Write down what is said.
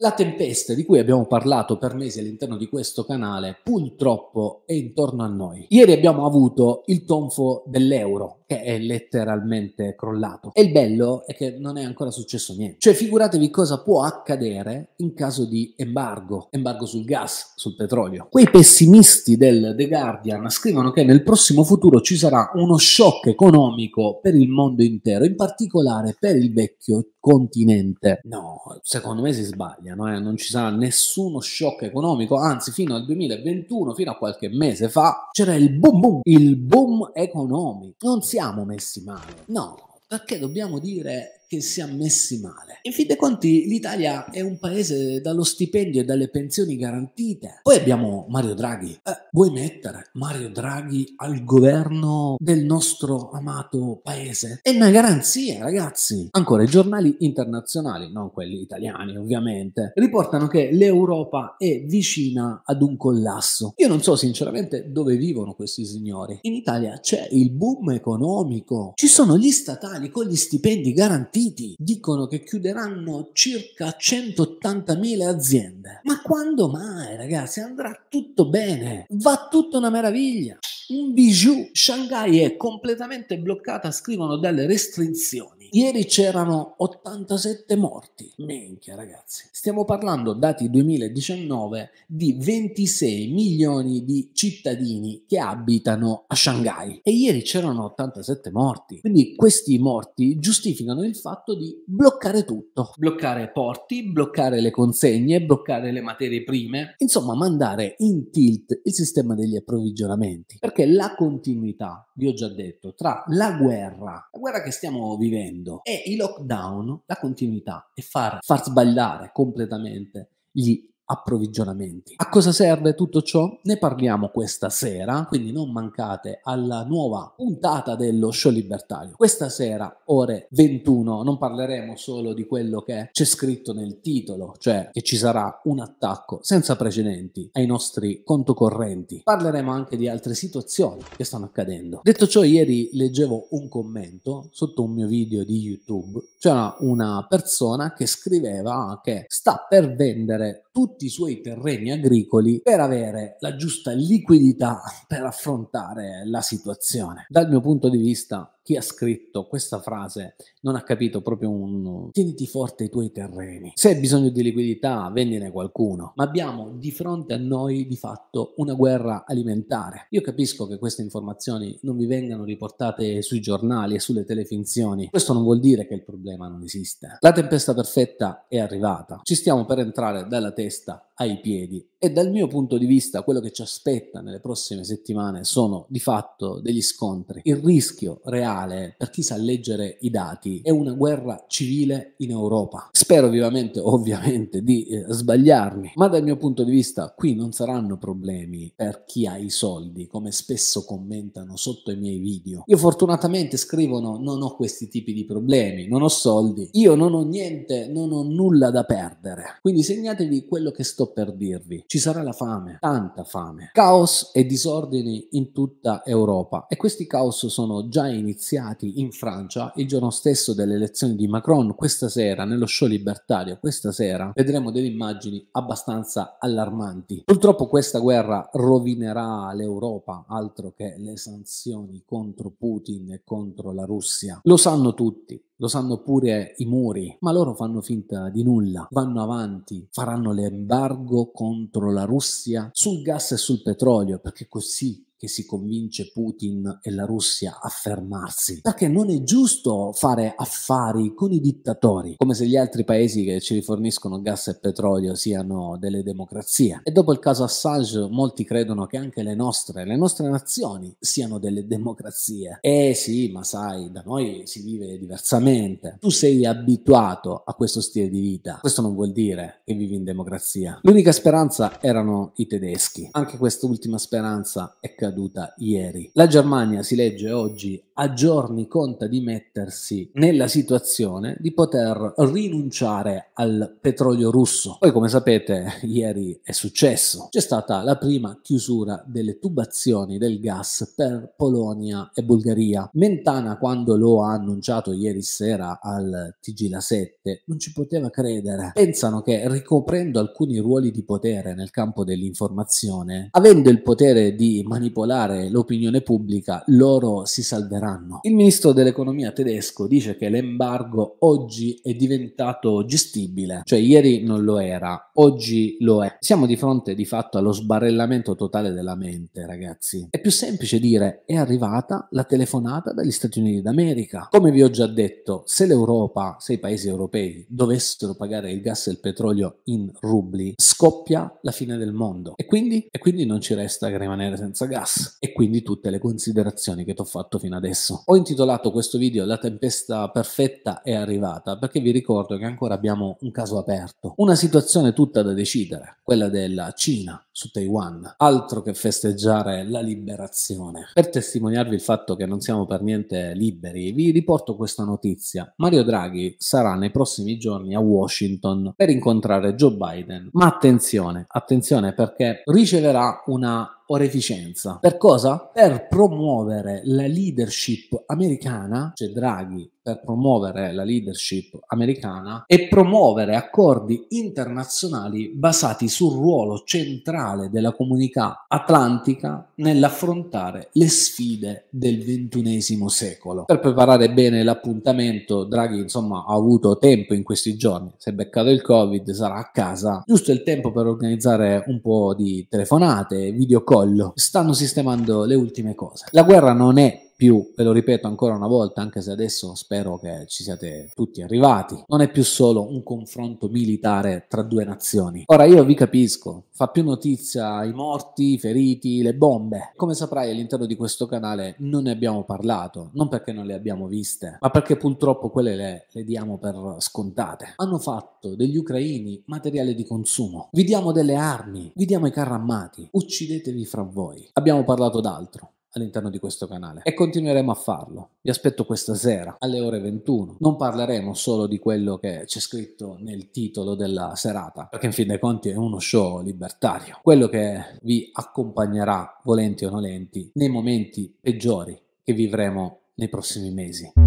La tempesta di cui abbiamo parlato per mesi all'interno di questo canale purtroppo è intorno a noi. Ieri abbiamo avuto il tonfo dell'euro che è letteralmente crollato e il bello è che non è ancora successo niente. Cioè figuratevi cosa può accadere in caso di embargo, embargo sul gas, sul petrolio. Quei pessimisti del The Guardian scrivono che nel prossimo futuro ci sarà uno shock economico per il mondo intero, in particolare per il vecchio continente. No, secondo me si sbaglia guadagnano, eh? non ci sarà nessuno shock economico, anzi fino al 2021, fino a qualche mese fa, c'era il boom boom, il boom economico. Non siamo messi male, no, perché dobbiamo dire che si è messi male. In fin dei conti l'Italia è un paese dallo stipendio e dalle pensioni garantite. Poi abbiamo Mario Draghi. Eh, vuoi mettere Mario Draghi al governo del nostro amato paese? È una garanzia, ragazzi. Ancora, i giornali internazionali, non quelli italiani ovviamente, riportano che l'Europa è vicina ad un collasso. Io non so sinceramente dove vivono questi signori. In Italia c'è il boom economico, ci sono gli statali con gli stipendi garantiti partiti dicono che chiuderanno circa 180.000 aziende. Ma quando mai, ragazzi? Andrà tutto bene, va tutta una meraviglia. Un bijou. Shanghai è completamente bloccata, scrivono delle restrizioni anni. Ieri c'erano 87 morti. Minchia ragazzi. Stiamo parlando, dati 2019, di 26 milioni di cittadini che abitano a Shanghai. E ieri c'erano 87 morti. Quindi questi morti giustificano il fatto di bloccare tutto. Bloccare porti, bloccare le consegne, bloccare le materie prime. Insomma, mandare in tilt il sistema degli approvvigionamenti. Perché la continuità, vi ho già detto, tra la guerra, la guerra che stiamo vivendo, vivendo è il lockdown, la continuità e far, far sbagliare completamente gli approvvigionamenti. A cosa serve tutto ciò? Ne parliamo questa sera, quindi non mancate alla nuova puntata dello show libertario. Questa sera, ore 21, non parleremo solo di quello che c'è scritto nel titolo, cioè che ci sarà un attacco senza precedenti ai nostri conto correnti. Parleremo anche di altre situazioni che stanno accadendo. Detto ciò, ieri leggevo un commento sotto un mio video di YouTube, c'era una persona che scriveva che sta per vendere tutti i suoi terreni agricoli per avere la giusta liquidità per affrontare la situazione. Dal mio punto di vista, chi ha scritto questa frase non ha capito proprio un tieniti forte i tuoi terreni. Se hai bisogno di liquidità, vendine qualcuno. Ma abbiamo di fronte a noi di fatto una guerra alimentare. Io capisco che queste informazioni non vi vengano riportate sui giornali e sulle telefinzioni. Questo non vuol dire che il problema non esiste. La tempesta perfetta è arrivata. Ci stiamo per entrare dalla testa ai piedi. E dal mio punto di vista quello che ci aspetta nelle prossime settimane sono di fatto degli scontri. Il rischio reale per chi sa leggere i dati è una guerra civile in Europa. Spero vivamente ovviamente di eh, sbagliarmi, ma dal mio punto di vista qui non saranno problemi per chi ha i soldi, come spesso commentano sotto i miei video. Io fortunatamente scrivono non ho questi tipi di problemi, non ho soldi, io non ho niente, non ho nulla da perdere. Quindi segnatevi quello che sto per dirvi, ci sarà la fame, tanta fame, caos e disordini in tutta Europa e questi caos sono già iniziati in Francia il giorno stesso delle elezioni di Macron, questa sera nello show libertario, questa sera vedremo delle immagini abbastanza allarmanti. Purtroppo questa guerra rovinerà l'Europa, altro che le sanzioni contro Putin e contro la Russia. Lo sanno tutti, lo sanno pure i muri, ma loro fanno finta di nulla, vanno avanti, faranno l'embargo contro la Russia sul gas e sul petrolio, perché così che si convince Putin e la Russia a fermarsi, perché non è giusto fare affari con i dittatori, come se gli altri paesi che ci riforniscono gas e petrolio siano delle democrazie. E dopo il caso Assange molti credono che anche le nostre, le nostre nazioni siano delle democrazie. Eh sì, ma sai, da noi si vive diversamente. Tu sei abituato a questo stile di vita. Questo non vuol dire che vivi in democrazia. L'unica speranza erano i tedeschi. Anche quest'ultima speranza è caduta accaduta ieri. La Germania, si legge oggi, a giorni conta di mettersi nella situazione di poter rinunciare al petrolio russo. Poi, come sapete, ieri è successo. C'è stata la prima chiusura delle tubazioni del gas per Polonia e Bulgaria. Mentana, quando lo ha annunciato ieri sera al TG La 7, non ci poteva credere. Pensano che ricoprendo alcuni ruoli di potere nel campo dell'informazione, avendo il potere di manipolare manipolare l'opinione pubblica, loro si salveranno. Il ministro dell'economia tedesco dice che l'embargo oggi è diventato gestibile, cioè ieri non lo era, oggi lo è. Siamo di fronte di fatto allo sbarrellamento totale della mente, ragazzi. È più semplice dire è arrivata la telefonata dagli Stati Uniti d'America. Come vi ho già detto, se l'Europa, se i paesi europei dovessero pagare il gas e il petrolio in rubli, scoppia la fine del mondo. E quindi, e quindi non ci resta che rimanere senza gas. Vegas e quindi tutte le considerazioni che ti ho fatto fino adesso. Ho intitolato questo video La tempesta perfetta è arrivata perché vi ricordo che ancora abbiamo un caso aperto, una situazione tutta da decidere quella della Cina su Taiwan, altro che festeggiare la liberazione. Per testimoniarvi il fatto che non siamo per niente liberi, vi riporto questa notizia. Mario Draghi sarà nei prossimi giorni a Washington per incontrare Joe Biden, ma attenzione, attenzione perché riceverà una oreficenza. Per cosa? Per promuovere la leadership americana, cioè Draghi per promuovere la leadership americana e promuovere accordi internazionali basati sul ruolo centrale della comunità atlantica nell'affrontare le sfide del XXI secolo. Per preparare bene l'appuntamento, Draghi insomma ha avuto tempo in questi giorni, Se è beccato il Covid, sarà a casa, giusto il tempo per organizzare un po' di telefonate, video call, stanno sistemando le ultime cose. La guerra non è più, ve lo ripeto ancora una volta, anche se adesso spero che ci siate tutti arrivati, non è più solo un confronto militare tra due nazioni. Ora io vi capisco, fa più notizia i morti, i feriti, le bombe. Come saprai all'interno di questo canale non ne abbiamo parlato, non perché non le abbiamo viste, ma perché purtroppo quelle le, le diamo per scontate. Hanno fatto degli ucraini materiale di consumo. Vi diamo delle armi, vi diamo i carri armati, uccidetevi fra voi. Abbiamo parlato d'altro all'interno di questo canale e continueremo a farlo. Vi aspetto questa sera alle ore 21. Non parleremo solo di quello che c'è scritto nel titolo della serata, perché in fin dei conti è uno show libertario, quello che vi accompagnerà, volenti o nolenti, nei momenti peggiori che vivremo nei prossimi mesi.